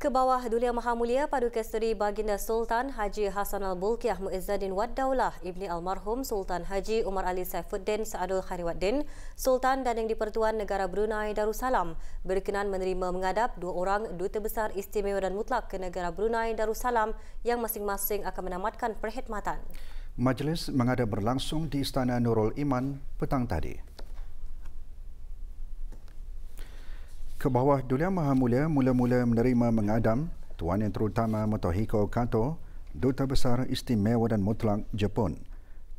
Ke bawah Dulia Maha Mulia Paduka Seri Baginda Sultan Haji Hassan Al-Bulkiah Muizzaddin Waddaulah Ibni Almarhum Sultan Haji Umar Ali Saifuddin Saadul Khariwaddin Sultan dan yang dipertuan negara Brunei Darussalam berkenan menerima mengadap dua orang duta besar istimewa dan mutlak ke negara Brunei Darussalam yang masing-masing akan menamatkan perkhidmatan. Majlis mengadap berlangsung di Istana Nurul Iman petang tadi. ke bawah Dulia Maha Mulia mula-mula menerima mengadam Tuan Yang Terutama Motohiko Kato, Duta Besar Istimewa dan Mutlak Jepun.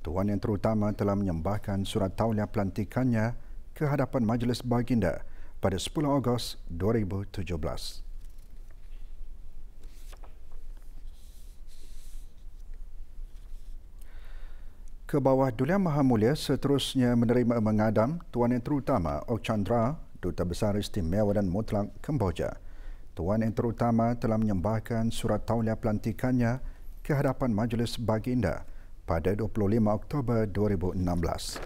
Tuan Yang Terutama telah menyembahkan surat tauliah pelantikannya ke hadapan Majlis Baginda pada 10 Ogos 2017. Kebawah bawah Dulia Maha Mulia seterusnya menerima mengadam Tuan Yang Terutama Ok Chandra Duta Besar Istimewa dan Mutlak Kemboja. Tuan yang terutama telah menyembahkan surat tauliah pelantikannya ke hadapan Majlis Baginda pada 25 Oktober 2016.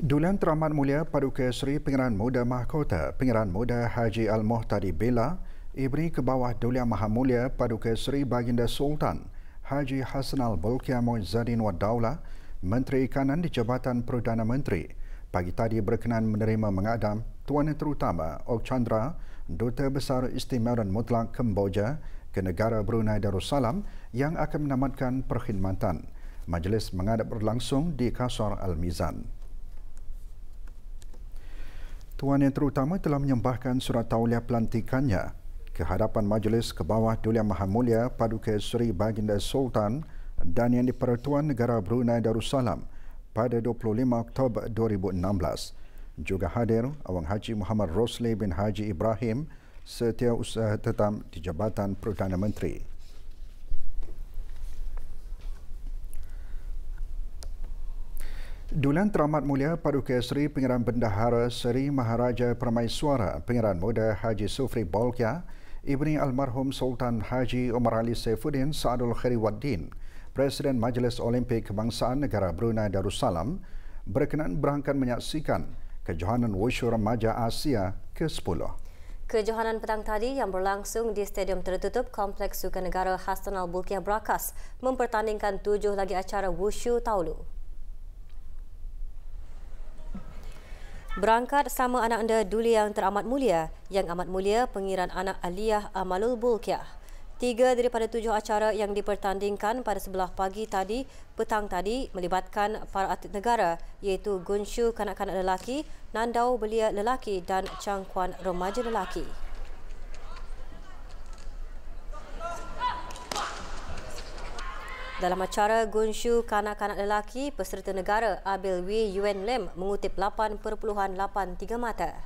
Dulan Teramat Mulia Paduka Seri Pengiran Muda Mahkota, Pengiran Muda Haji Al-Muhtadi Bela, Ibni ke bawah Dulia Maha Mulia Paduka Seri Baginda Sultan Haji Hassan Bolkiah bulki Amoy Wadawla, Menteri Kanan di Jabatan Perdana Menteri, pagi tadi berkenan menerima mengadam Tuan Terutama Ok Chandra, Duta Besar Istimewan Mutlak Kemboja ke negara Brunei Darussalam yang akan menamatkan perkhidmatan. Majlis mengadap berlangsung di Kasar Al-Mizan. Tuan yang terutama telah menyembahkan surat tauliah pelantikannya ke hadapan majlis ke bawah Duli Yang Maha Mulia Paduka Seri Baginda Sultan dan Yang di Negara Brunei Darussalam pada 25 Oktober 2016. Juga hadir Awang Haji Muhammad Rosli bin Haji Ibrahim setiausaha tetam di Jabatan Perdana Menteri. Dulan Teramat Mulia Paduka Seri Pengiran Bendahara Seri Maharaja Permaisuara Pengiran Muda Haji Sufri Bolkiah Ibni Almarhum Sultan Haji Omar Ali Saifuddin Saadul Khairiwaddin, Presiden Majlis Olimpik Kebangsaan Negara Brunei Darussalam, berkenan berangkat menyaksikan Kejohanan Wushu Remaja Asia ke-10. Kejohanan petang tadi yang berlangsung di Stadium Tertutup Kompleks Sukan Negara Hastanal Bukiah Brakas mempertandingkan tujuh lagi acara Wushu Taulu. Berangkat sama anak anda Duli yang teramat mulia, yang amat mulia pengiran anak Aliyah Amalul Bulkiah. Tiga daripada tujuh acara yang dipertandingkan pada sebelah pagi tadi, petang tadi melibatkan para atlet negara iaitu Gunshu kanak-kanak lelaki, Nandau belia lelaki dan Changkuan remaja lelaki. Dalam acara Gunshu Kanak-Kanak Lelaki, peserta negara Abil Wee Yuen Lim mengutip 8.83 mata.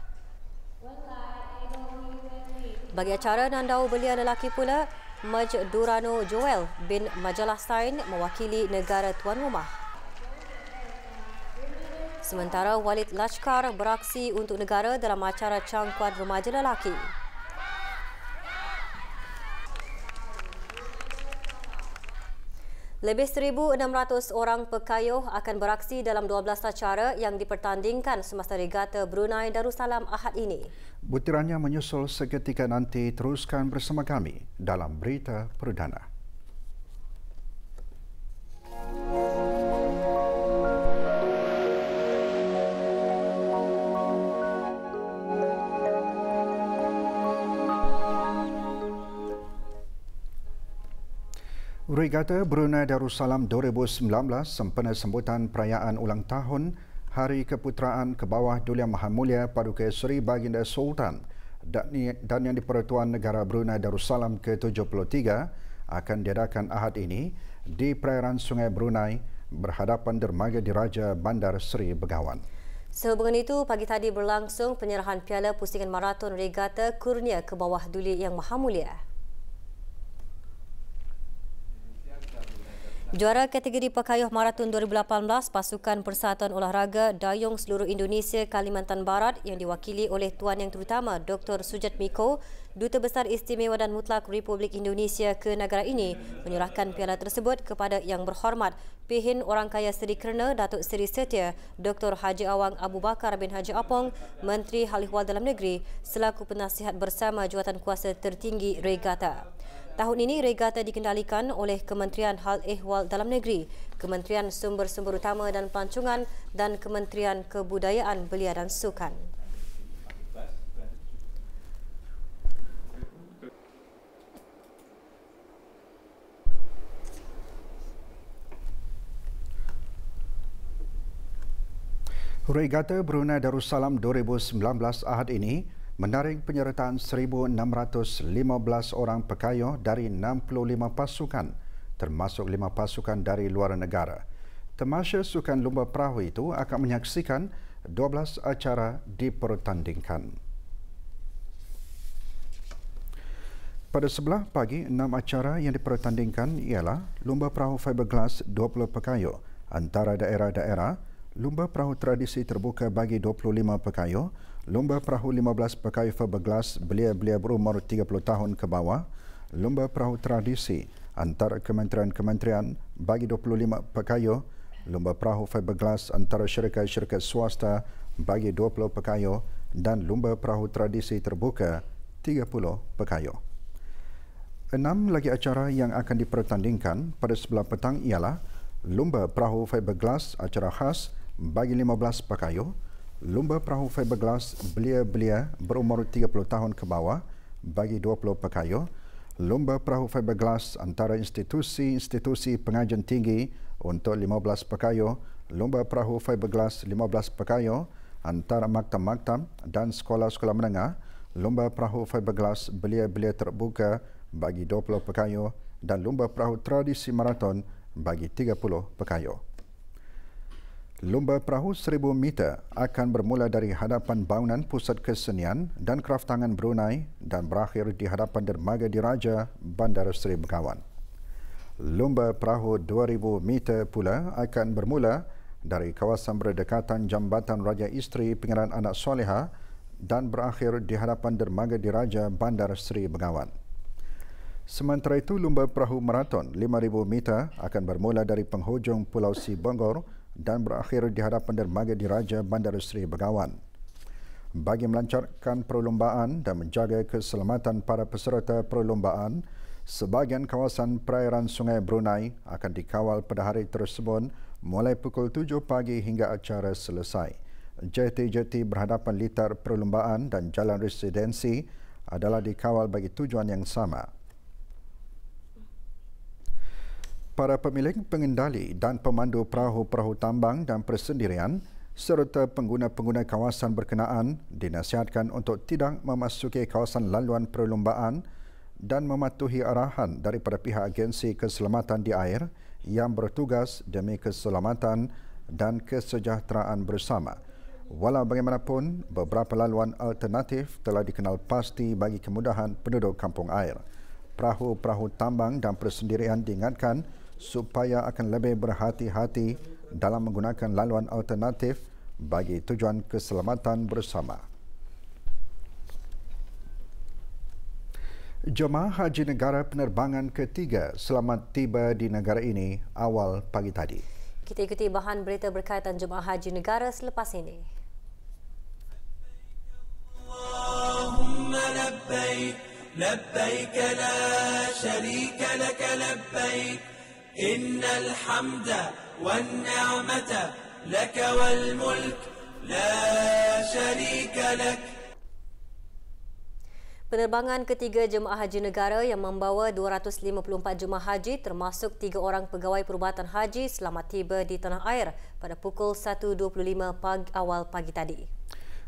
Bagi acara Nandau Belia Lelaki pula, Maj Durano Joel bin Majalah Stein mewakili negara Tuan Rumah. Sementara Walid Lashkar beraksi untuk negara dalam acara Cangkuan Remaja Lelaki. Lebih 1,600 orang pekayuh akan beraksi dalam 12 acara yang dipertandingkan semasa regata Brunei Darussalam Ahad ini. Butirannya menyusul seketika nanti teruskan bersama kami dalam berita perdana. Rui kata Brunei Darussalam 2019 sempena sambutan perayaan ulang tahun Hari Keputeraan Kebawah Dulia Maha Mulia Paduka Seri Baginda Sultan dan yang dipertuan negara Brunei Darussalam ke-73 akan diadakan ahad ini di perairan Sungai Brunei berhadapan dermaga diraja Bandar Seri Begawan. Sehubungan itu, pagi tadi berlangsung penyerahan piala pusingan maraton regata kurnia ke bawah duli yang maha mulia. Juara kategori Pekayuh Maraton 2018 Pasukan Persatuan Olahraga Dayung Seluruh Indonesia Kalimantan Barat yang diwakili oleh Tuan Yang Terutama Dr. Sujat Miko, Duta Besar Istimewa dan Mutlak Republik Indonesia ke negara ini menyerahkan piala tersebut kepada Yang Berhormat Pihin Orang Kaya Seri Kerna Datuk Seri Setia Dr. Haji Awang Abu Bakar bin Haji Apong Menteri Hal Ehwal Dalam Negeri selaku penasihat bersama jawatan kuasa tertinggi Regata. Tahun ini regata dikendalikan oleh Kementerian Hal Ehwal Dalam Negeri, Kementerian Sumber-Sumber Utama dan Pelancongan dan Kementerian Kebudayaan Belia dan Sukan. Regata Brunei Darussalam 2019 Ahad ini menarik penyertaan 1,615 orang pekayo dari 65 pasukan termasuk 5 pasukan dari luar negara. Temasya Sukan Lumba Perahu itu akan menyaksikan 12 acara dipertandingkan. Pada sebelah pagi, enam acara yang dipertandingkan ialah Lumba Perahu Fiberglass 20 Pekayo antara daerah-daerah, Lumba Perahu Tradisi Terbuka bagi 25 Pekayo, Lumba perahu 15 pekaifa berglas belia-belia berumur 30 tahun ke bawah. Lumba perahu tradisi antara kementerian-kementerian bagi 25 pekayu. Lumba perahu fiberglass antara syarikat-syarikat swasta bagi 20 pekayu dan lumba perahu tradisi terbuka 30 pekayu. Enam lagi acara yang akan dipertandingkan pada sebelah petang ialah lumba perahu fiberglass acara khas bagi 15 pekayu. Lumba perahu fiberglass belia-belia berumur 30 tahun ke bawah bagi 20 pekayu. Lumba perahu fiberglass antara institusi-institusi pengajian tinggi untuk 15 pekayu. Lumba perahu fiberglass 15 pekayu antara maktam-maktam dan sekolah-sekolah menengah. Lumba perahu fiberglass belia-belia terbuka bagi 20 pekayu dan lumba perahu tradisi maraton bagi 30 pekayu. Lumba perahu 1000 meter akan bermula dari hadapan bangunan Pusat Kesenian dan Kraftangan Brunei dan berakhir di hadapan dermaga diraja Bandar Seri Begawan. Lumba perahu 2000 meter pula akan bermula dari kawasan berdekatan Jambatan Raja Isteri Pengiran Anak Soleha dan berakhir di hadapan dermaga diraja Bandar Seri Begawan. Sementara itu, lumba perahu maraton 5000 meter akan bermula dari penghujung Pulau Si Bongor dan berakhir di hadapan dermaga diraja Bandar Seri Begawan. Bagi melancarkan perlombaan dan menjaga keselamatan para peserta perlombaan, sebahagian kawasan perairan Sungai Brunei akan dikawal pada hari tersebut mulai pukul 7 pagi hingga acara selesai. JT-JT berhadapan litar perlombaan dan jalan residensi adalah dikawal bagi tujuan yang sama. para pemilik pengendali dan pemandu perahu-perahu tambang dan persendirian serta pengguna-pengguna kawasan berkenaan dinasihatkan untuk tidak memasuki kawasan laluan perlumbaan dan mematuhi arahan daripada pihak agensi keselamatan di air yang bertugas demi keselamatan dan kesejahteraan bersama. Walau bagaimanapun, beberapa laluan alternatif telah dikenal pasti bagi kemudahan penduduk kampung air. Perahu-perahu tambang dan persendirian diingatkan supaya akan lebih berhati-hati dalam menggunakan laluan alternatif bagi tujuan keselamatan bersama. Jemaah Haji Negara Penerbangan Ketiga selamat tiba di negara ini awal pagi tadi. Kita ikuti bahan berita berkaitan Jemaah Haji Negara selepas ini. Allahumma labbaik إن الحمد والنعمة لك والملك لا شريك لك Penerbangan ketiga jemaah haji negara yang membawa 254 jemaah haji termasuk tiga orang pegawai perubatan haji selamat tiba di tanah air pada pukul 1.25 pagi awal pagi tadi.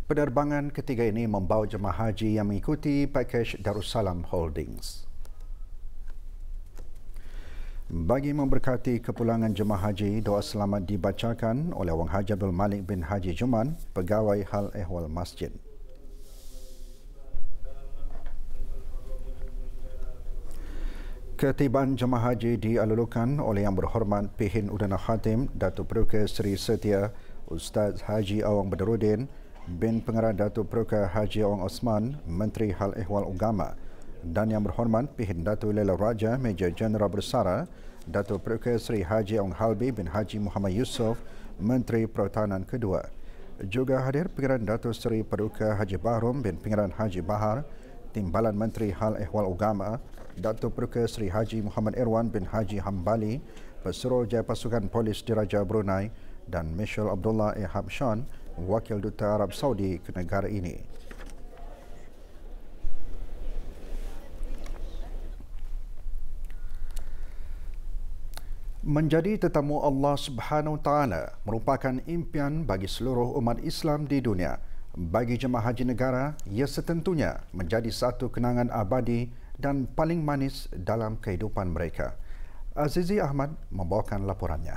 Penerbangan ketiga ini membawa jemaah haji yang mengikuti pakej Darussalam Holdings. Bagi memberkati kepulangan jemaah haji, doa selamat dibacakan oleh Wang Haji Abdul Malik bin Haji Juman, pegawai hal ehwal masjid. Ketibaan jemaah haji dialulukan oleh yang berhormat Pihin Udana Khatim, Datuk Peruka Seri Setia, Ustaz Haji Awang Badarudin, bin Pengarah Datuk Peruka Haji Awang Osman, Menteri Hal Ehwal Ugama dan yang berhormat pihak Datuk Lela Raja Major Jeneral Bersara Datu Perdana Seri Haji Ong Halbi bin Haji Muhammad Yusof Menteri Pertahanan Kedua juga hadir Pengiran Datu Sri Peruka Haji Bahrum bin Pengiran Haji Bahar Timbalan Menteri Hal Ehwal Ugama Datu Perdana Seri Haji Muhammad Irwan bin Haji Hambali Pesuruh Jaya Pasukan Polis Diraja Brunei dan Michelle Abdullah Ehab Shan Wakil Duta Arab Saudi ke negara ini. Menjadi tetamu Allah Subhanahu Taala merupakan impian bagi seluruh umat Islam di dunia. Bagi jemaah haji negara, ia setentunya menjadi satu kenangan abadi dan paling manis dalam kehidupan mereka. Azizi Ahmad membawakan laporannya.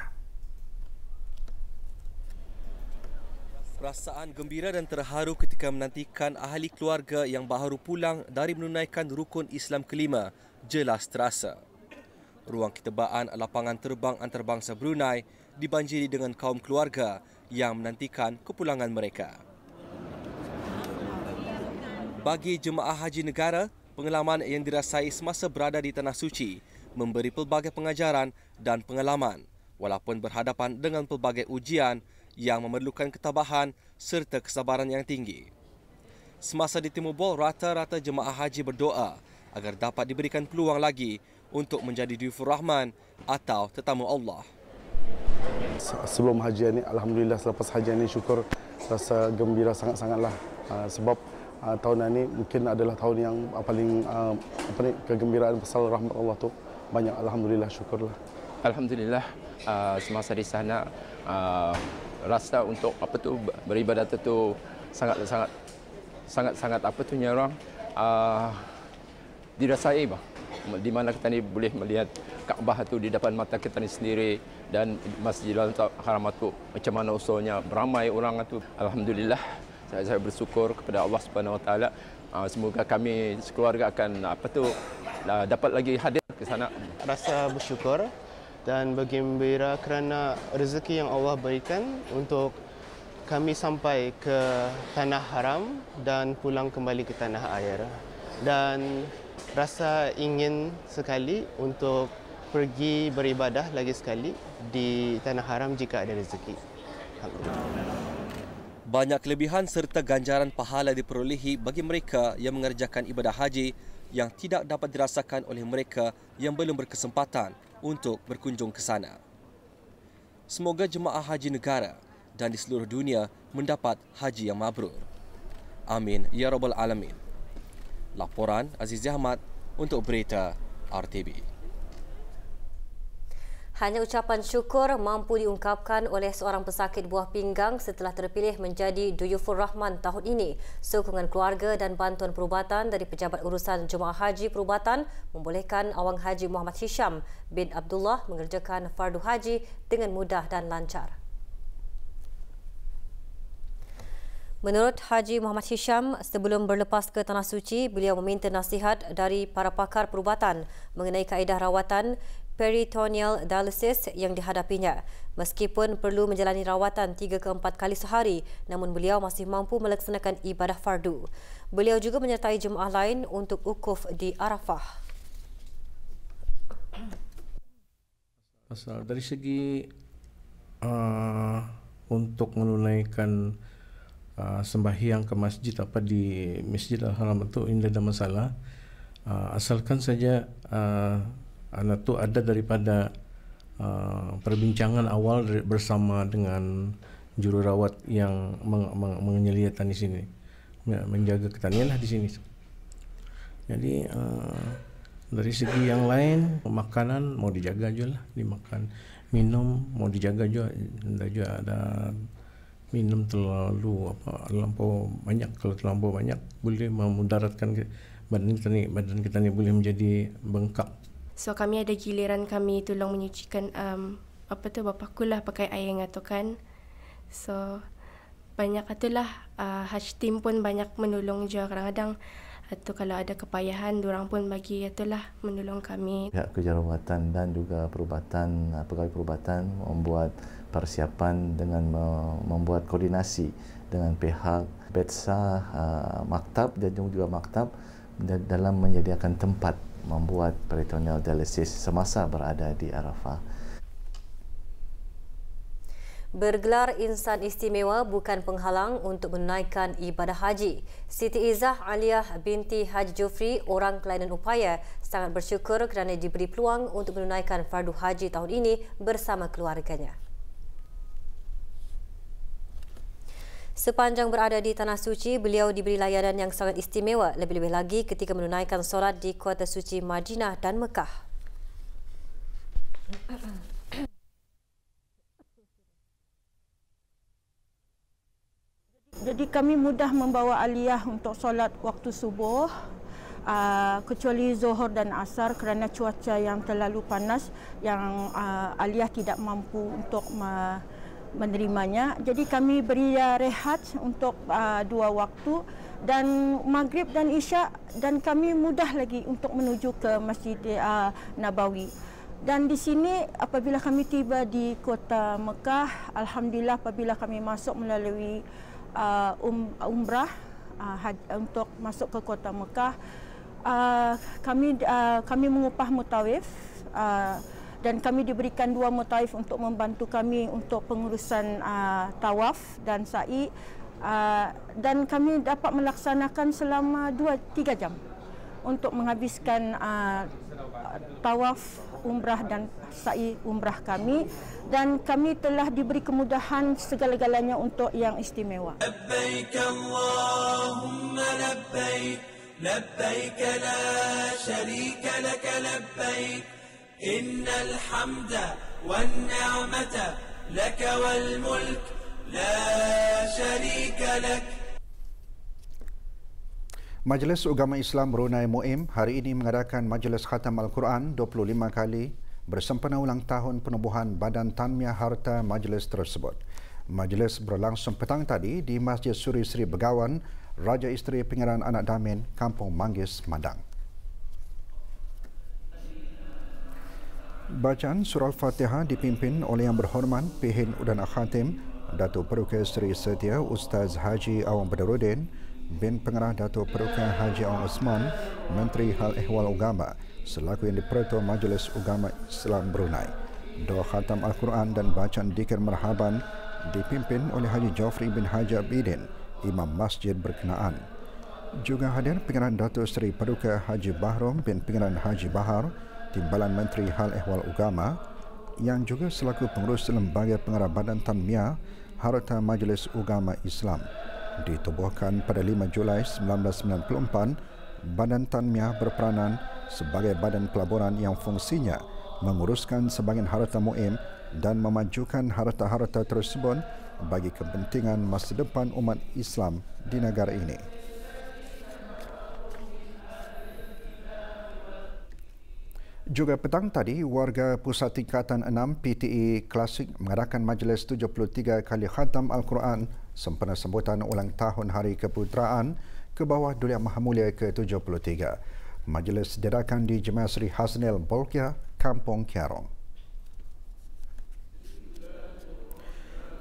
Perasaan gembira dan terharu ketika menantikan ahli keluarga yang baru pulang dari menunaikan rukun Islam kelima jelas terasa ruang ketebaan lapangan terbang antarabangsa Brunei dibanjiri dengan kaum keluarga yang menantikan kepulangan mereka. Bagi jemaah haji negara, pengalaman yang dirasai semasa berada di Tanah Suci memberi pelbagai pengajaran dan pengalaman walaupun berhadapan dengan pelbagai ujian yang memerlukan ketabahan serta kesabaran yang tinggi. Semasa di Timur rata-rata jemaah haji berdoa agar dapat diberikan peluang lagi untuk menjadi Dufur Rahman atau tetamu Allah. Sebelum hajian ini, Alhamdulillah selepas hajian ini syukur rasa gembira sangat-sangatlah ah, sebab ah, tahun ini mungkin adalah tahun yang ah, paling apa ni, kegembiraan pasal rahmat Allah tu banyak Alhamdulillah syukurlah. Alhamdulillah semasa di sana rasa untuk apa tu beribadat itu sangat sangat sangat sangat apa tu nyerang uh, dirasai bah di mana kita ni boleh melihat Kaabah tu di depan mata kita ni sendiri dan Masjid Al Haram tu macam mana usulnya ramai orang tu alhamdulillah saya, saya bersyukur kepada Allah Subhanahu Wa Taala ah, semoga kami sekeluarga akan apa tu ah, dapat lagi hadir ke sana rasa bersyukur dan bergembira kerana rezeki yang Allah berikan untuk kami sampai ke tanah haram dan pulang kembali ke tanah air dan rasa ingin sekali untuk pergi beribadah lagi sekali di tanah haram jika ada rezeki. Banyak kelebihan serta ganjaran pahala diperolehi bagi mereka yang mengerjakan ibadah haji yang tidak dapat dirasakan oleh mereka yang belum berkesempatan untuk berkunjung ke sana. Semoga jemaah haji negara dan di seluruh dunia mendapat haji yang mabrur. Amin ya rabbal alamin. Laporan Aziz Ahmad untuk berita RTB. Hanya ucapan syukur mampu diungkapkan oleh seorang pesakit buah pinggang setelah terpilih menjadi Duyufur Rahman tahun ini. Sokongan keluarga dan bantuan perubatan dari Pejabat Urusan Jemaah Haji Perubatan membolehkan Awang Haji Muhammad Hisham bin Abdullah mengerjakan Fardu Haji dengan mudah dan lancar. Menurut Haji Muhammad Hisham, sebelum berlepas ke Tanah Suci, beliau meminta nasihat dari para pakar perubatan mengenai kaedah rawatan peritoneal dialysis yang dihadapinya. Meskipun perlu menjalani rawatan 3 ke 4 kali sehari, namun beliau masih mampu melaksanakan ibadah fardu. Beliau juga menyertai jemaah lain untuk ukuf di Arafah. Pasal dari segi uh, untuk menunaikan uh, sembahyang ke masjid apa di masjid al-haram itu tidak ada masalah uh, asalkan saja uh, anak tu ada daripada uh, perbincangan awal bersama dengan jururawat yang meng, meng, meng, di sini ya, menjaga ketanianlah di sini jadi uh, dari segi yang lain makanan mau dijaga juga lah. dimakan minum mau dijaga juga ada juga ada minum terlalu apa terlalu banyak kalau terlalu banyak boleh memudaratkan badan kita ni badan kita ni boleh menjadi bengkak so kami ada giliran kami tolong menyucikan um, apa tu bapakku lah pakai air yang tu kan so banyak katulah uh, Hajj team pun banyak menolong je kadang-kadang atau kalau ada kepayahan orang pun bagi itulah menolong kami pihak kejarawatan dan juga perubatan ah, pegawai perubatan membuat persiapan dengan membuat koordinasi dengan pihak Betsa ah, Maktab dan juga Maktab dalam menyediakan tempat membuat peritoneal dialysis semasa berada di Arafah Bergelar insan istimewa bukan penghalang untuk menunaikan ibadah haji. Siti Izzah Aliyah binti Haji Jufri, orang Kelainan Upaya, sangat bersyukur kerana diberi peluang untuk menunaikan fardu haji tahun ini bersama keluarganya. Sepanjang berada di Tanah Suci, beliau diberi layanan yang sangat istimewa, lebih-lebih lagi ketika menunaikan solat di Kota Suci Madinah dan Mekah. Jadi kami mudah membawa aliyah untuk solat waktu subuh ah, kecuali zuhur dan asar kerana cuaca yang terlalu panas yang ah, aliyah tidak mampu untuk menerimanya. Jadi kami beri rehat untuk ah, dua waktu dan maghrib dan isyak dan kami mudah lagi untuk menuju ke Masjid Nabawi. Dan di sini apabila kami tiba di kota Mekah, alhamdulillah apabila kami masuk melalui uh, um, umrah uh, untuk masuk ke kota Mekah uh, kami uh, kami mengupah mutawif uh, dan kami diberikan dua mutawif untuk membantu kami untuk pengurusan uh, tawaf dan sa'i uh, dan kami dapat melaksanakan selama 2 3 jam untuk menghabiskan uh, tawaf umrah dan sa'i umrah kami dan kami telah diberi kemudahan segala-galanya untuk yang istimewa. Majlis Ugama Islam Brunei Muim hari ini mengadakan Majlis Khatam Al-Quran 25 kali bersempena ulang tahun penubuhan Badan Tanmiah Harta Majlis tersebut. Majlis berlangsung petang tadi di Masjid Suri Sri Begawan, Raja Isteri Pengiran Anak Damin, Kampung Manggis, Madang. Bacaan Surah Al-Fatihah dipimpin oleh Yang Berhormat Pihin Udana Khatim, Datuk Perukir Seri Setia Ustaz Haji Awang Badarudin, bin Pengerah Dato Peruka Haji Ong Osman, Menteri Hal Ehwal Ugama, selaku yang Dipertua Majlis Ugama Islam Brunei. Doa khatam Al-Quran dan bacaan dikir merhaban dipimpin oleh Haji Jofri bin Haji Abidin, Imam Masjid berkenaan. Juga hadir Pengerah Dato Seri Peruka Haji Bahrom bin Pengerah Haji Bahar, Timbalan Menteri Hal Ehwal Ugama, yang juga selaku pengurus lembaga pengarah badan Tanmiah Harta Majlis Ugama Islam. Ditubuhkan pada 5 Julai 1994, Badan Tan berperanan sebagai badan pelaburan yang fungsinya menguruskan sebahagian harta muim dan memajukan harta-harta tersebut bagi kepentingan masa depan umat Islam di negara ini. Juga petang tadi, warga Pusat Tingkatan 6 PTE Klasik mengadakan majlis 73 kali khatam Al-Quran sempena sambutan ulang tahun Hari Keputeraan ke bawah Duli Yang Maha Mulia ke-73. Majlis dedakan di Jemaah Hasnil Bolkia, Kampung Kiarong.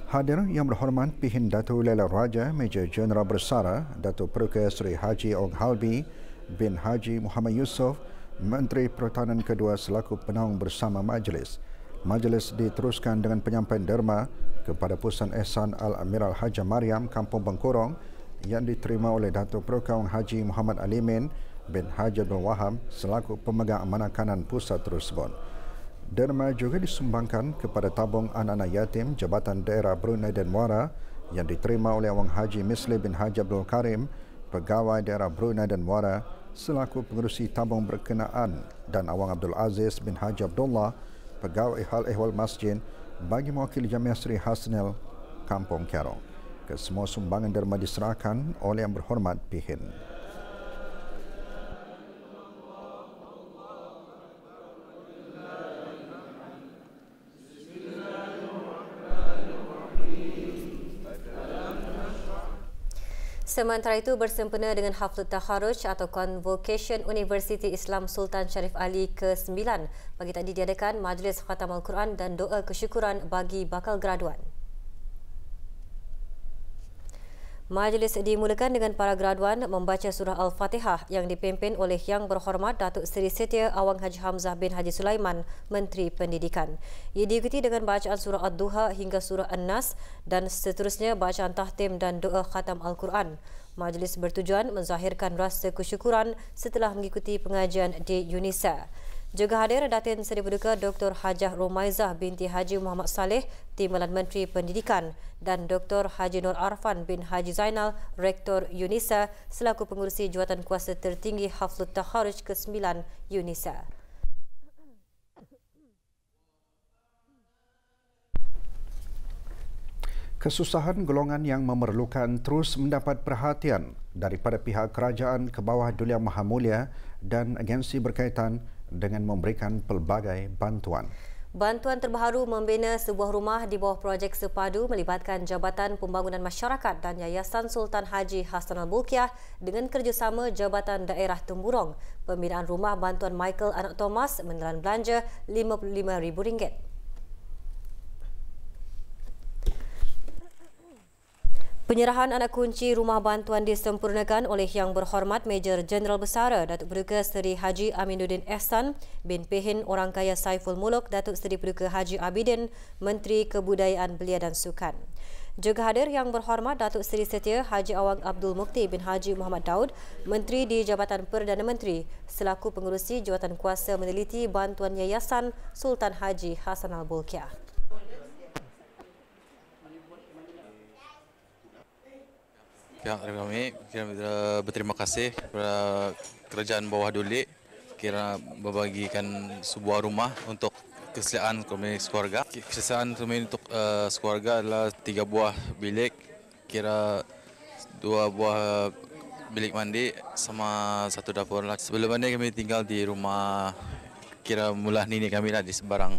Hadir yang berhormat Pihin Datu Lela Raja, Meja Jeneral Bersara, Datu Peruka Sri Haji Ong Halbi bin Haji Muhammad Yusof, Menteri Pertahanan Kedua selaku penaung bersama majlis. Majlis diteruskan dengan penyampaian derma kepada Pusan Ehsan Al-Amiral Haji Mariam Kampung Bengkorong yang diterima oleh Datuk Perukawang Haji Muhammad Alimin bin Haji Abdul Waham selaku pemegang amanah kanan pusat tersebut. Derma juga disumbangkan kepada tabung anak-anak yatim Jabatan Daerah Brunei dan Muara yang diterima oleh Wang Haji Misli bin Haji Abdul Karim, pegawai daerah Brunei dan Muara selaku pengurusi tabung berkenaan dan Awang Abdul Aziz bin Haji Abdullah Pegawai Hal Ehwal Masjid bagi mewakili Jamiah Sri Hasnel Kampung Kerong. Kesemua sumbangan derma diserahkan oleh yang berhormat Pihin. Sementara itu bersempena dengan Haflut Taharuj atau Convocation Universiti Islam Sultan Sharif Ali ke-9 pagi tadi diadakan Majlis Khatam Al-Quran dan Doa Kesyukuran bagi bakal graduan. Majlis dimulakan dengan para graduan membaca surah Al-Fatihah yang dipimpin oleh Yang Berhormat Datuk Seri Setia Awang Haji Hamzah bin Haji Sulaiman, Menteri Pendidikan. Ia diikuti dengan bacaan surah Ad-Duha hingga surah An-Nas dan seterusnya bacaan tahtim dan doa khatam Al-Quran. Majlis bertujuan menzahirkan rasa kesyukuran setelah mengikuti pengajian di UNISA. Juga hadir Datin Seri Peduka Dr. Hajah Romaizah binti Haji Muhammad Saleh, Timbalan Menteri Pendidikan dan Dr. Haji Nur Arfan bin Haji Zainal, Rektor UNISA selaku pengurusi jawatan kuasa tertinggi Haflut Taharuj ke-9 UNISA. Kesusahan golongan yang memerlukan terus mendapat perhatian daripada pihak kerajaan ke bawah Dulia Maha Mulia dan agensi berkaitan dengan memberikan pelbagai bantuan. Bantuan terbaru membina sebuah rumah di bawah projek sepadu melibatkan Jabatan Pembangunan Masyarakat dan Yayasan Sultan Haji Hassanal Bulkiah dengan kerjasama Jabatan Daerah Temburong. Pembinaan rumah bantuan Michael Anak Thomas menelan belanja RM55,000. Penyerahan anak kunci rumah bantuan disempurnakan oleh Yang Berhormat Major Jeneral Besara Datuk Berduka Seri Haji Aminuddin Ehsan bin Pehin Orang Kaya Saiful Muluk Datuk Seri Berduka Haji Abidin Menteri Kebudayaan Belia dan Sukan. Juga hadir Yang Berhormat Datuk Seri Setia Haji Awang Abdul Mukti bin Haji Muhammad Daud Menteri di Jabatan Perdana Menteri selaku pengurusi jawatan kuasa meneliti bantuan Yayasan Sultan Haji Hassan al Bolkiah. pihak ya, Republik kami, kira berterima kasih kepada kerajaan bawah Dulik kira membagikan sebuah rumah untuk kesediaan kami sekeluarga. Kesediaan kami untuk uh, sekeluarga adalah tiga buah bilik, kira dua buah bilik mandi sama satu dapur. Lah. Sebelum ini kami tinggal di rumah kira mula nini kami lah di sebarang.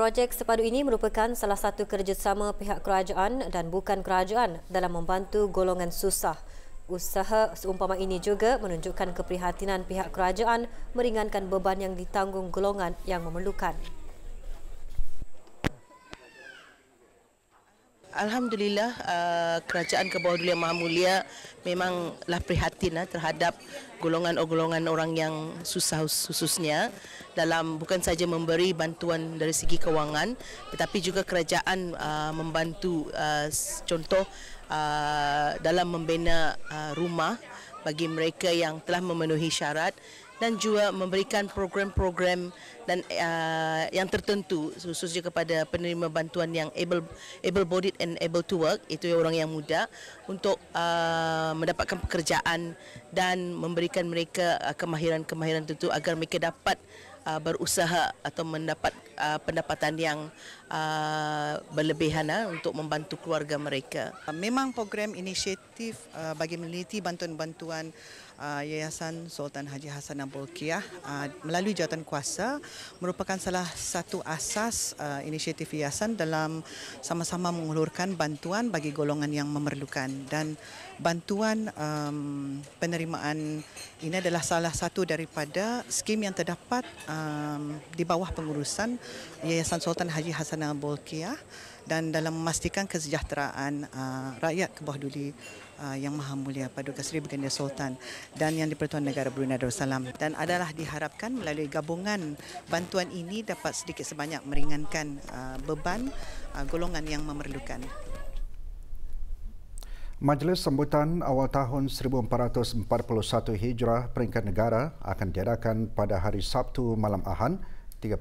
Projek sepadu ini merupakan salah satu kerjasama pihak kerajaan dan bukan kerajaan dalam membantu golongan susah. Usaha seumpama ini juga menunjukkan keprihatinan pihak kerajaan meringankan beban yang ditanggung golongan yang memerlukan. Alhamdulillah uh, kerajaan kebawah dulu yang maha mulia memanglah prihatin uh, terhadap golongan-golongan orang yang susah khususnya dalam bukan saja memberi bantuan dari segi kewangan tetapi juga kerajaan uh, membantu contoh dalam membina rumah bagi mereka yang telah memenuhi syarat dan juga memberikan program-program dan uh, yang tertentu khususnya kepada penerima bantuan yang able able bodied and able to work itu orang yang muda untuk uh, mendapatkan pekerjaan dan memberikan mereka uh, kemahiran-kemahiran tertentu agar mereka dapat uh, berusaha atau mendapat uh, pendapatan yang uh, berlebihan uh, untuk membantu keluarga mereka. Memang program inisiatif uh, bagi meliti bantuan-bantuan uh, Yayasan Sultan Haji Hassan Nampulkiah uh, ah, melalui jawatan kuasa merupakan salah satu asas uh, inisiatif Yayasan dalam sama-sama mengulurkan bantuan bagi golongan yang memerlukan dan bantuan um, penerimaan ini adalah salah satu daripada skim yang terdapat um, di bawah pengurusan Yayasan Sultan Haji Hassan Bolkiah dan dalam memastikan kesejahteraan uh, rakyat ke duli uh, yang maha mulia Paduka Seri Baginda Sultan dan yang di-Pertuan Negara Brunei Darussalam dan adalah diharapkan melalui gabungan bantuan ini dapat sedikit sebanyak meringankan uh, beban uh, golongan yang memerlukan. Majlis Sambutan Awal Tahun 1441 Hijrah Peringkat Negara akan diadakan pada hari Sabtu malam Ahad 31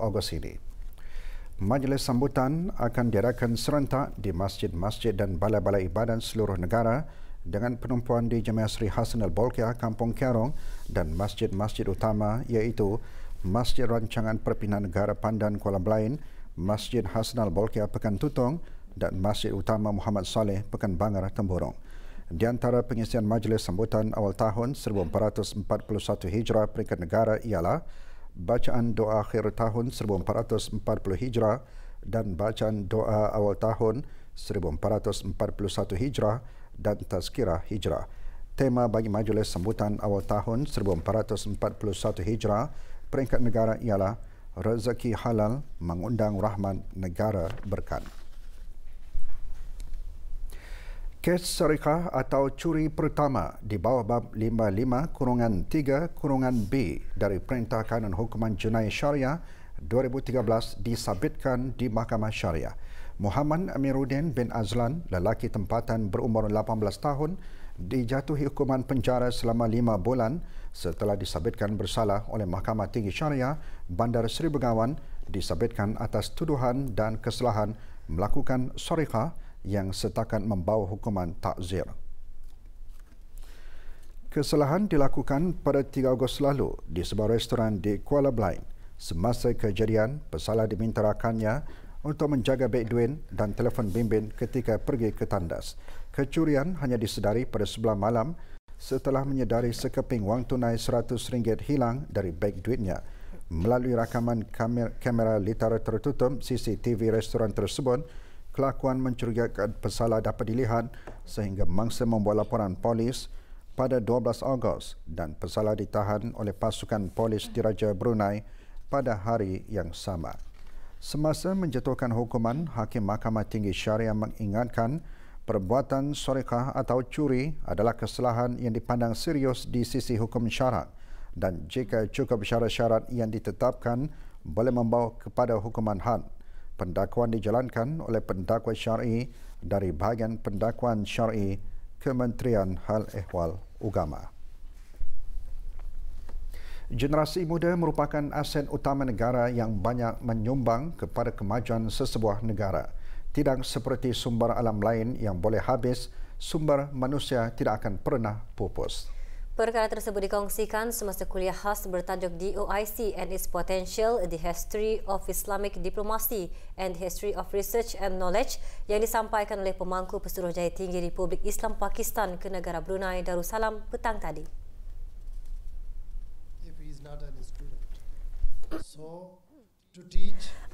Ogos ini. Majlis sambutan akan diadakan serentak di masjid-masjid dan balai-balai ibadat seluruh negara dengan penumpuan di Jemaah Sri Hasan al-Bolkiah, Kampung Kerong dan masjid-masjid utama iaitu Masjid Rancangan Perpindahan Negara Pandan Kuala Belain, Masjid Hasan al-Bolkiah Pekan Tutong dan Masjid Utama Muhammad Saleh Pekan Bangar Temburong. Di antara pengisian majlis sambutan awal tahun 1441 Hijrah peringkat negara ialah bacaan doa akhir tahun 1440 Hijrah dan bacaan doa awal tahun 1441 Hijrah dan tazkirah Hijrah. Tema bagi majlis sambutan awal tahun 1441 Hijrah peringkat negara ialah rezeki halal mengundang rahmat negara berkat kes serikah atau curi pertama di bawah bab 55 kurungan 3 kurungan B dari Perintah Kanun Hukuman Jenayah Syariah 2013 disabitkan di Mahkamah Syariah. Muhammad Amiruddin bin Azlan, lelaki tempatan berumur 18 tahun, dijatuhi hukuman penjara selama 5 bulan setelah disabitkan bersalah oleh Mahkamah Tinggi Syariah Bandar Seri Begawan disabitkan atas tuduhan dan kesalahan melakukan sorikah yang setakat membawa hukuman takzir. Kesalahan dilakukan pada 3 Ogos lalu di sebuah restoran di Kuala Belain. Semasa kejadian, pesalah diminta rakannya untuk menjaga beg duit dan telefon bimbin ketika pergi ke tandas. Kecurian hanya disedari pada sebelah malam setelah menyedari sekeping wang tunai RM100 hilang dari beg duitnya. Melalui rakaman kamera litar tertutup CCTV restoran tersebut, kelakuan mencurigakan pesalah dapat dilihat sehingga mangsa membuat laporan polis pada 12 Ogos dan pesalah ditahan oleh pasukan polis diraja Brunei pada hari yang sama. Semasa menjatuhkan hukuman, Hakim Mahkamah Tinggi Syariah mengingatkan perbuatan sorekah atau curi adalah kesalahan yang dipandang serius di sisi hukum syarat dan jika cukup syarat-syarat yang ditetapkan boleh membawa kepada hukuman had pendakwaan dijalankan oleh pendakwa syar'i dari bahagian pendakwaan syar'i Kementerian Hal Ehwal Ugama. Generasi muda merupakan aset utama negara yang banyak menyumbang kepada kemajuan sesebuah negara. Tidak seperti sumber alam lain yang boleh habis, sumber manusia tidak akan pernah pupus. Perkara tersebut dikongsikan semasa kuliah khas bertajuk DOIC and its potential, the history of Islamic diplomacy and the history of research and knowledge yang disampaikan oleh pemangku Pesuruhjaya Tinggi Republik Islam Pakistan ke negara Brunei Darussalam petang tadi. So,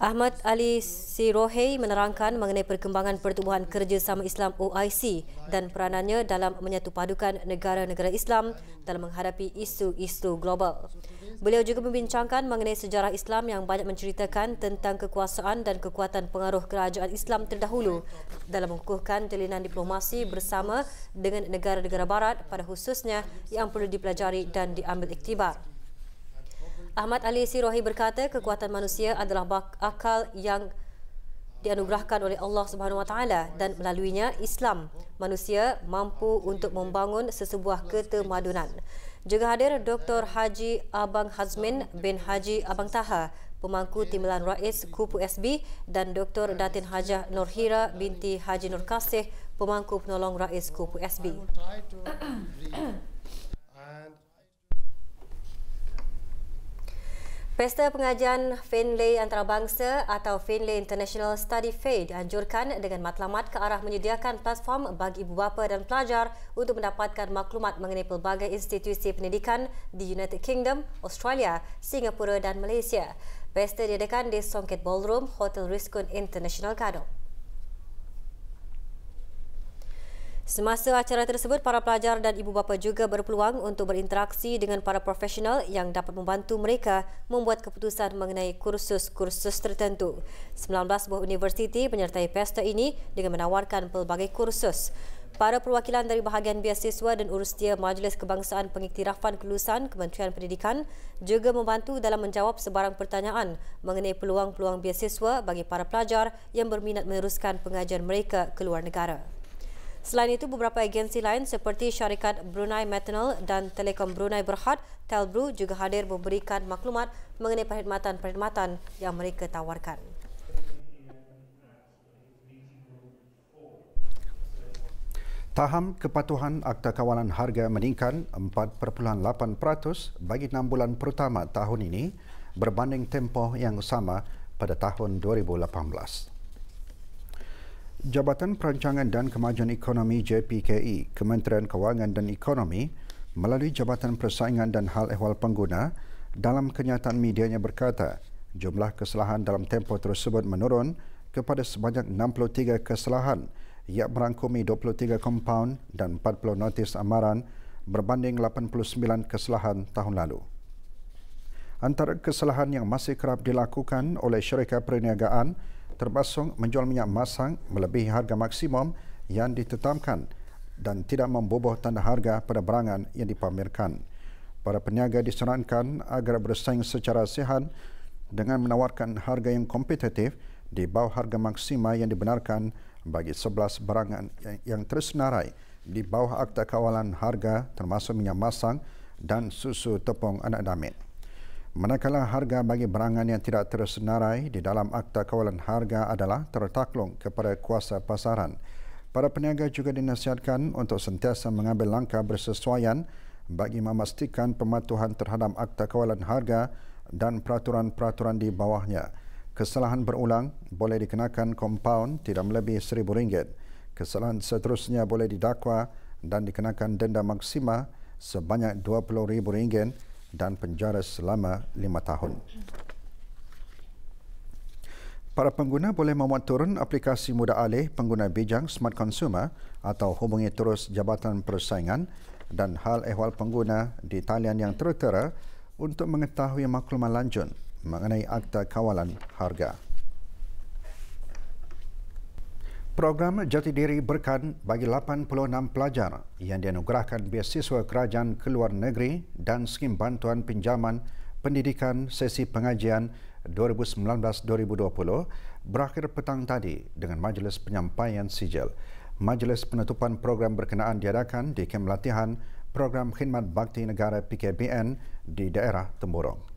Ahmad Ali Sirohei menerangkan mengenai perkembangan pertubuhan kerjasama Islam OIC dan peranannya dalam menyatupadukan negara-negara Islam dalam menghadapi isu-isu global. Beliau juga membincangkan mengenai sejarah Islam yang banyak menceritakan tentang kekuasaan dan kekuatan pengaruh kerajaan Islam terdahulu dalam mengukuhkan jalinan diplomasi bersama dengan negara-negara barat pada khususnya yang perlu dipelajari dan diambil iktibar. Ahmad Ali Sirohi berkata kekuatan manusia adalah akal yang dianugerahkan oleh Allah Subhanahu Wa Taala dan melaluinya Islam manusia mampu untuk membangun sesebuah ketemadunan. Juga hadir Dr. Haji Abang Hazmin bin Haji Abang Taha, pemangku timbalan Rais Kupu SB dan Dr. Datin Hajah Nurhira binti Haji Nur Kasih, pemangku penolong Rais Kupu SB. Pesta Pengajian Finlay Antarabangsa atau Finlay International Study Fair dianjurkan dengan matlamat ke arah menyediakan platform bagi ibu bapa dan pelajar untuk mendapatkan maklumat mengenai pelbagai institusi pendidikan di United Kingdom, Australia, Singapura dan Malaysia. Pesta diadakan di Songket Ballroom Hotel Riskun International Kadong. Semasa acara tersebut, para pelajar dan ibu bapa juga berpeluang untuk berinteraksi dengan para profesional yang dapat membantu mereka membuat keputusan mengenai kursus-kursus tertentu. 19 buah universiti menyertai pesta ini dengan menawarkan pelbagai kursus. Para perwakilan dari bahagian biasiswa dan urus urusdia Majlis Kebangsaan Pengiktirafan Kelulusan Kementerian Pendidikan juga membantu dalam menjawab sebarang pertanyaan mengenai peluang-peluang biasiswa bagi para pelajar yang berminat meneruskan pengajian mereka ke luar negara. Selain itu, beberapa agensi lain seperti syarikat Brunei Metanol dan Telekom Brunei Berhad, Telbru juga hadir memberikan maklumat mengenai perkhidmatan-perkhidmatan yang mereka tawarkan. Taham kepatuhan Akta Kawalan Harga meningkan 4.8% bagi 6 bulan pertama tahun ini berbanding tempoh yang sama pada tahun 2018. Jabatan Perancangan dan Kemajuan Ekonomi (JPKE), Kementerian Kewangan dan Ekonomi melalui Jabatan Persaingan dan Hal Ehwal Pengguna dalam kenyataan medianya berkata jumlah kesalahan dalam tempoh tersebut menurun kepada sebanyak 63 kesalahan yang merangkumi 23 kompaun dan 40 notis amaran berbanding 89 kesalahan tahun lalu. Antara kesalahan yang masih kerap dilakukan oleh syarikat perniagaan termasuk menjual minyak masang melebihi harga maksimum yang ditetamkan dan tidak memboboh tanda harga pada barangan yang dipamerkan. Para peniaga disarankan agar bersaing secara sihat dengan menawarkan harga yang kompetitif di bawah harga maksima yang dibenarkan bagi 11 barangan yang tersenarai di bawah Akta Kawalan Harga termasuk minyak masang dan susu tepung anak damit. Manakala harga bagi barangan yang tidak tersenarai di dalam Akta Kawalan Harga adalah tertaklung kepada kuasa pasaran. Para peniaga juga dinasihatkan untuk sentiasa mengambil langkah bersesuaian bagi memastikan pematuhan terhadap Akta Kawalan Harga dan peraturan-peraturan di bawahnya. Kesalahan berulang boleh dikenakan kompaun tidak melebihi rm ringgit. Kesalahan seterusnya boleh didakwa dan dikenakan denda maksima sebanyak rm ringgit dan penjara selama lima tahun. Para pengguna boleh memuat turun aplikasi mudah alih pengguna bijang Smart Consumer atau hubungi terus Jabatan Persaingan dan Hal Ehwal Pengguna di talian yang tertera untuk mengetahui maklumat lanjut mengenai Akta Kawalan Harga. Program Jati Diri Berkan bagi 86 pelajar yang dianugerahkan beasiswa kerajaan ke luar negeri dan skim bantuan pinjaman pendidikan sesi pengajian 2019-2020 berakhir petang tadi dengan majlis penyampaian sijil. Majlis penutupan program berkenaan diadakan di Kem Latihan Program Khidmat Bakti Negara PKBN di daerah Temburong.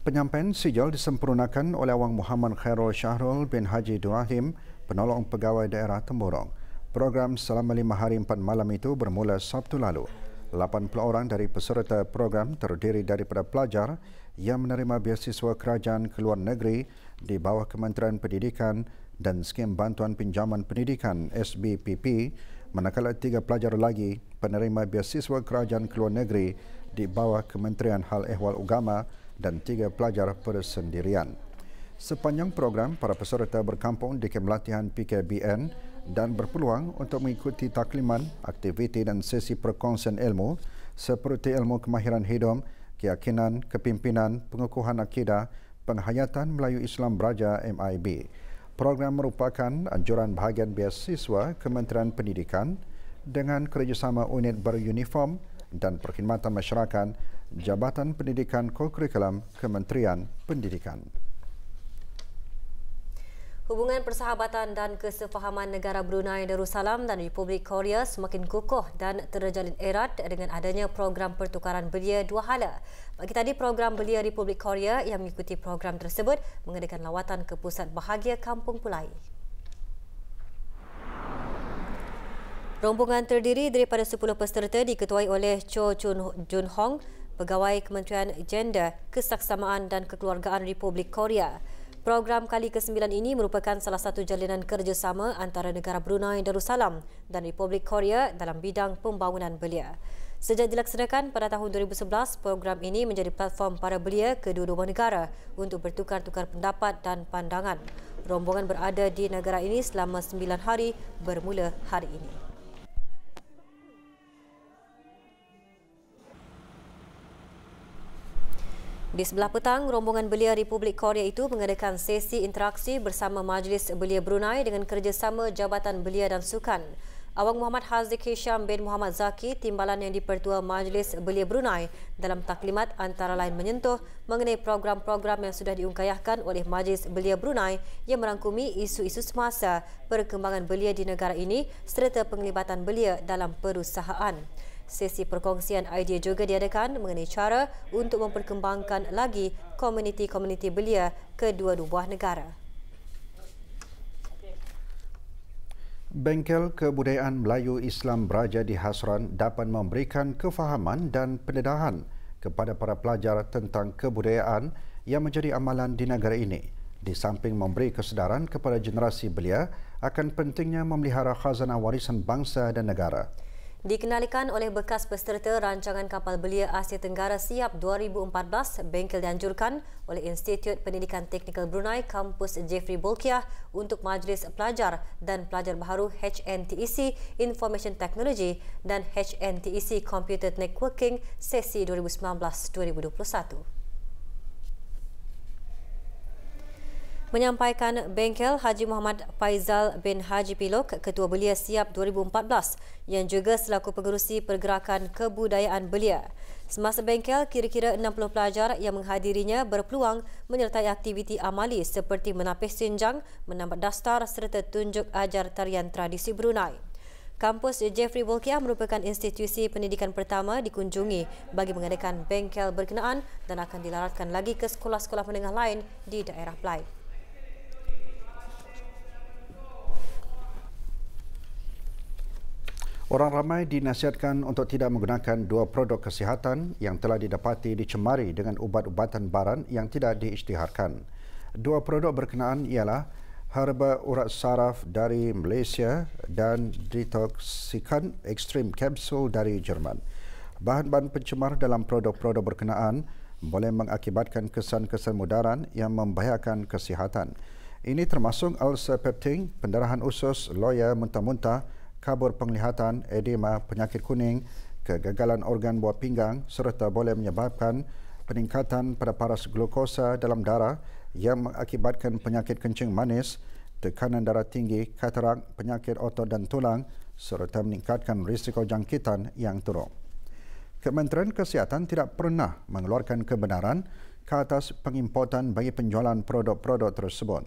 Penyampaian sijil disempurnakan oleh Wang Muhammad Khairul Syahrul bin Haji Duahim, penolong pegawai daerah Temborong. Program selama lima hari empat malam itu bermula Sabtu lalu. 80 orang dari peserta program terdiri daripada pelajar yang menerima beasiswa kerajaan ke luar negeri di bawah Kementerian Pendidikan dan Skim Bantuan Pinjaman Pendidikan SBPP manakala tiga pelajar lagi penerima beasiswa kerajaan ke luar negeri di bawah Kementerian Hal Ehwal Ugama dan tiga pelajar persendirian. Sepanjang program, para peserta berkampung di kem latihan PKBN dan berpeluang untuk mengikuti takliman, aktiviti dan sesi perkongsian ilmu seperti ilmu kemahiran hidup, keyakinan, kepimpinan, pengukuhan akidah, penghayatan Melayu Islam Beraja MIB. Program merupakan anjuran bahagian beasiswa Kementerian Pendidikan dengan kerjasama unit beruniform dan perkhidmatan masyarakat Jabatan Pendidikan Kurikulum Kementerian Pendidikan. Hubungan persahabatan dan kesefahaman negara Brunei Darussalam dan Republik Korea semakin kukuh dan terjalin erat dengan adanya program pertukaran belia dua hala. Bagi tadi program belia Republik Korea yang mengikuti program tersebut mengadakan lawatan ke pusat bahagia Kampung Pulai. Rombongan terdiri daripada 10 peserta diketuai oleh Cho Chun Jun Hong, Pegawai Kementerian Gender, Kesaksamaan dan Kekeluargaan Republik Korea. Program kali ke-9 ini merupakan salah satu jalinan kerjasama antara negara Brunei Darussalam dan Republik Korea dalam bidang pembangunan belia. Sejak dilaksanakan pada tahun 2011, program ini menjadi platform para belia kedua-dua negara untuk bertukar-tukar pendapat dan pandangan. Rombongan berada di negara ini selama 9 hari bermula hari ini. Di sebelah petang, rombongan belia Republik Korea itu mengadakan sesi interaksi bersama Majlis Belia Brunei dengan kerjasama Jabatan Belia dan Sukan. Awang Muhammad Haziq Hisham bin Muhammad Zaki, timbalan yang dipertua Majlis Belia Brunei dalam taklimat antara lain menyentuh mengenai program-program yang sudah diungkayahkan oleh Majlis Belia Brunei yang merangkumi isu-isu semasa perkembangan belia di negara ini serta penglibatan belia dalam perusahaan. Sesi perkongsian idea juga diadakan mengenai cara untuk memperkembangkan lagi komuniti-komuniti belia kedua-dua negara. Bengkel Kebudayaan Melayu Islam Beraja di Hasran dapat memberikan kefahaman dan pendedahan kepada para pelajar tentang kebudayaan yang menjadi amalan di negara ini. Di samping memberi kesedaran kepada generasi belia akan pentingnya memelihara khazanah warisan bangsa dan negara. Dikenalikan oleh bekas peserta rancangan kapal belia Asia Tenggara Siap 2014, bengkel dianjurkan oleh Institut Pendidikan Teknikal Brunei Kampus Jeffrey Bolkiah untuk Majlis Pelajar dan Pelajar Baharu HNTEC Information Technology dan HNTEC Computer Networking sesi 2019-2021. menyampaikan bengkel Haji Muhammad Faizal bin Haji Pilok, Ketua Belia Siap 2014 yang juga selaku pengerusi Pergerakan Kebudayaan Belia. Semasa bengkel, kira-kira 60 pelajar yang menghadirinya berpeluang menyertai aktiviti amali seperti menapis sinjang, menambat dastar serta tunjuk ajar tarian tradisi Brunei. Kampus Jeffrey Bolkiah merupakan institusi pendidikan pertama dikunjungi bagi mengadakan bengkel berkenaan dan akan dilaratkan lagi ke sekolah-sekolah menengah lain di daerah Blaik. Orang ramai dinasihatkan untuk tidak menggunakan dua produk kesihatan yang telah didapati dicemari dengan ubat-ubatan baran yang tidak diisytiharkan. Dua produk berkenaan ialah herba urat saraf dari Malaysia dan detoksikan ekstrim kapsul dari Jerman. Bahan-bahan pencemar dalam produk-produk berkenaan boleh mengakibatkan kesan-kesan mudaran yang membahayakan kesihatan. Ini termasuk ulcer pepting, pendarahan usus, loya muntah-muntah, kabur penglihatan, edema, penyakit kuning, kegagalan organ buah pinggang serta boleh menyebabkan peningkatan pada paras glukosa dalam darah yang mengakibatkan penyakit kencing manis, tekanan darah tinggi, katarak, penyakit otot dan tulang serta meningkatkan risiko jangkitan yang teruk. Kementerian Kesihatan tidak pernah mengeluarkan kebenaran ke atas pengimportan bagi penjualan produk-produk tersebut.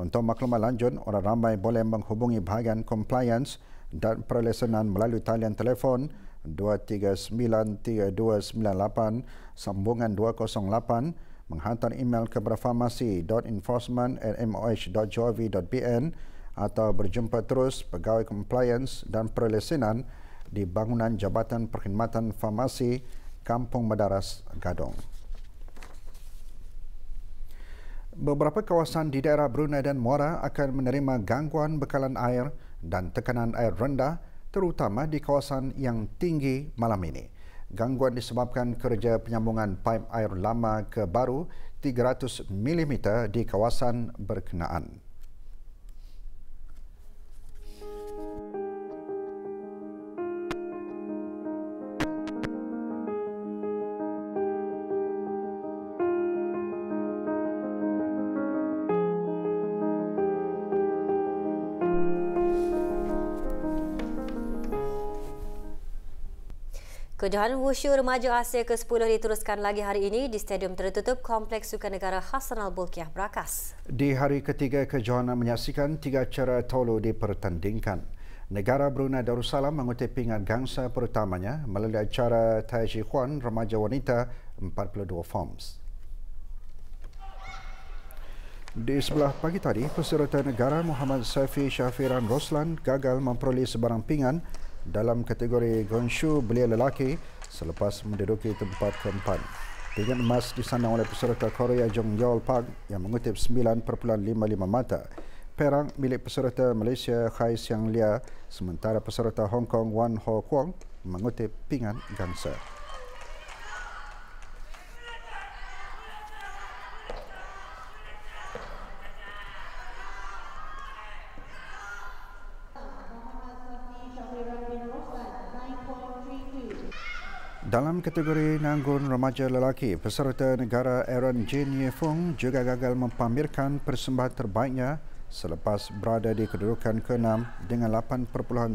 Untuk maklumat lanjut, orang ramai boleh menghubungi bahagian compliance dan perlesenan melalui talian telefon 239-3298 sambungan 208 menghantar email kepada farmasi.enforcement.moh.gov.bn atau berjumpa terus pegawai compliance dan perlesenan di bangunan Jabatan Perkhidmatan Farmasi Kampung Madaras Gadong. Beberapa kawasan di daerah Brunei dan Muara akan menerima gangguan bekalan air dan tekanan air rendah terutama di kawasan yang tinggi malam ini. Gangguan disebabkan kerja penyambungan paip air lama ke baru 300 mm di kawasan berkenaan. Kejohanan Wushu Remaja Asia ke-10 diteruskan lagi hari ini di Stadium Tertutup Kompleks Sukan Negara Hasanal Bolkiah Brakas. Di hari ketiga, kejohanan menyaksikan tiga cara tolo dipertandingkan. Negara Brunei Darussalam mengutip pingat gangsa pertamanya melalui acara Tai Chi Huan Remaja Wanita 42 Forms. Di sebelah pagi tadi, peserta negara Muhammad Safi Syafiran Roslan gagal memperoleh sebarang pingan dalam kategori Gonshu belia lelaki selepas menduduki tempat keempat. pingat emas disandang oleh peserta Korea Jong Yol Park yang mengutip 9.55 mata. Perang milik peserta Malaysia Khai Siang Lia sementara peserta Hong Kong Wan Ho Kwong mengutip pingat gangsa. Dalam kategori nanggun remaja lelaki, peserta negara Aaron Jin Yefung juga gagal mempamerkan persembahan terbaiknya selepas berada di kedudukan ke-6 dengan 8.90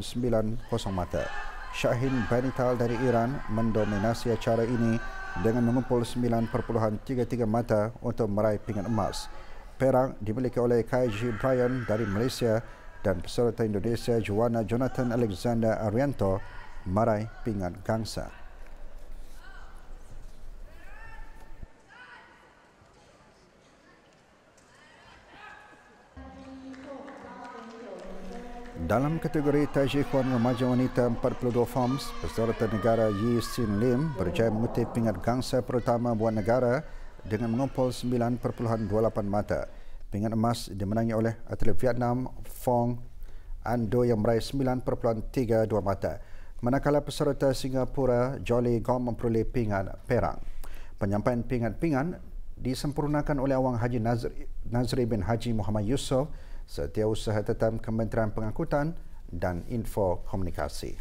mata. Shahin Benital dari Iran mendominasi acara ini dengan mengumpul 9.33 mata untuk meraih pingat emas. Perang dimiliki oleh Kaiji Brian dari Malaysia dan peserta Indonesia Juwana Jonathan Alexander Arianto meraih pingat gangsa. Dalam kategori Taijiquan Remaja Wanita 42 Forms, peserta negara Yi Sin Lim berjaya mengutip pingat gangsa pertama buah negara dengan mengumpul 9.28 mata. Pingat emas dimenangi oleh atlet Vietnam Fong Ando yang meraih 9.32 mata. Manakala peserta Singapura Jolly Gom memperoleh pingat perang. Penyampaian pingat-pingat disempurnakan oleh Awang Haji Nazri, Nazri bin Haji Muhammad Yusof Setiausaha Tetam Kementerian Pengangkutan dan Info Komunikasi.